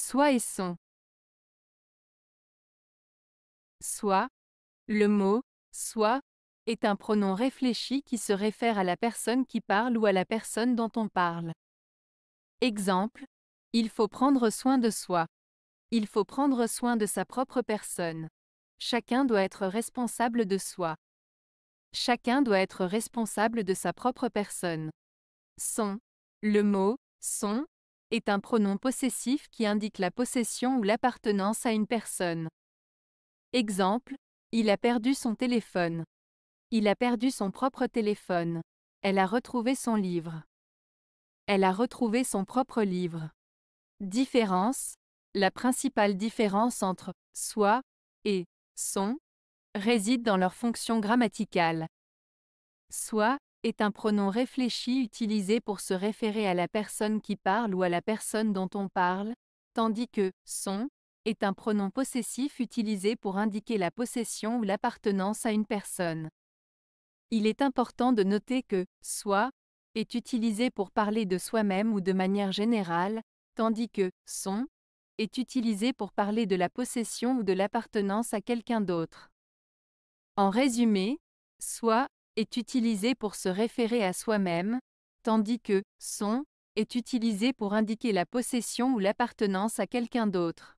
Soi et son. Soit, Le mot soit » est un pronom réfléchi qui se réfère à la personne qui parle ou à la personne dont on parle. Exemple. Il faut prendre soin de soi. Il faut prendre soin de sa propre personne. Chacun doit être responsable de soi. Chacun doit être responsable de sa propre personne. Son. Le mot son est un pronom possessif qui indique la possession ou l'appartenance à une personne. Exemple, il a perdu son téléphone. Il a perdu son propre téléphone. Elle a retrouvé son livre. Elle a retrouvé son propre livre. Différence, la principale différence entre soi et son réside dans leur fonction grammaticale. Soit est un pronom réfléchi utilisé pour se référer à la personne qui parle ou à la personne dont on parle, tandis que son est un pronom possessif utilisé pour indiquer la possession ou l'appartenance à une personne. Il est important de noter que soi est utilisé pour parler de soi-même ou de manière générale, tandis que son est utilisé pour parler de la possession ou de l'appartenance à quelqu'un d'autre. En résumé, soi est utilisé pour se référer à soi-même, tandis que son est utilisé pour indiquer la possession ou l'appartenance à quelqu'un d'autre.